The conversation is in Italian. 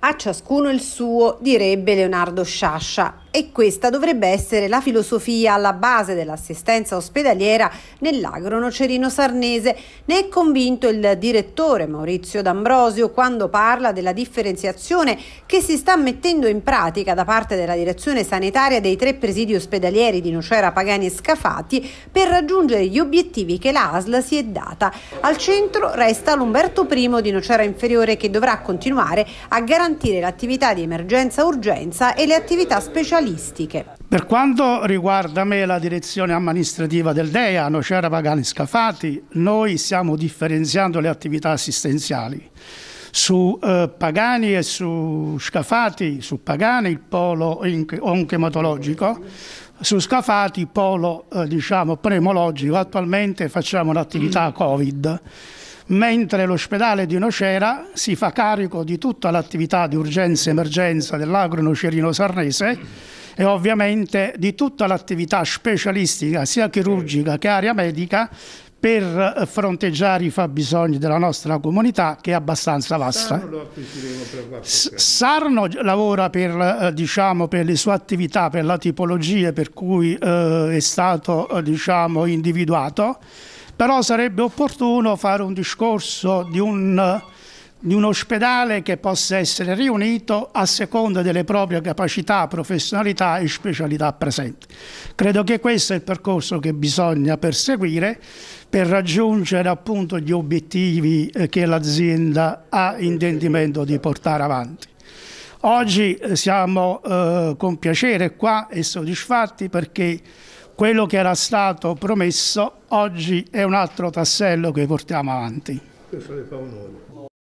A ciascuno il suo, direbbe Leonardo Sciascia, e questa dovrebbe essere la filosofia alla base dell'assistenza ospedaliera nell'agro nocerino sarnese. Ne è convinto il direttore Maurizio D'Ambrosio quando parla della differenziazione che si sta mettendo in pratica da parte della direzione sanitaria dei tre presidi ospedalieri di Nocera Pagani e Scafati per raggiungere gli obiettivi che la ASL si è data. Al centro resta l'Umberto I di Nocera Inferiore che dovrà continuare a garantire l'attività di emergenza-urgenza e le attività specialistiche giornalistiche. Per quanto riguarda me la direzione amministrativa del DEA, Nocera Pagani Scafati, noi stiamo differenziando le attività assistenziali. Su eh, Pagani e su Scafati, su Pagani il polo onchematologico, su Scafati il polo eh, diciamo, pneumologico, attualmente facciamo l'attività mm. Covid mentre l'ospedale di Nocera si fa carico di tutta l'attività di urgenza e emergenza dell'agro nocerino sarnese e ovviamente di tutta l'attività specialistica sia chirurgica che area medica per eh, fronteggiare i fabbisogni della nostra comunità che è abbastanza vasta. Sarno, lavora per, eh, diciamo, per, le sue attività, per la tipologia per cui eh, è stato eh, diciamo, individuato, però sarebbe opportuno fare un discorso di un di un ospedale che possa essere riunito a seconda delle proprie capacità, professionalità e specialità presenti. Credo che questo è il percorso che bisogna perseguire per raggiungere appunto gli obiettivi eh, che l'azienda ha intendimento di portare avanti. Oggi eh, siamo eh, con piacere qua e soddisfatti perché quello che era stato promesso oggi è un altro tassello che portiamo avanti. Questo le fa onore.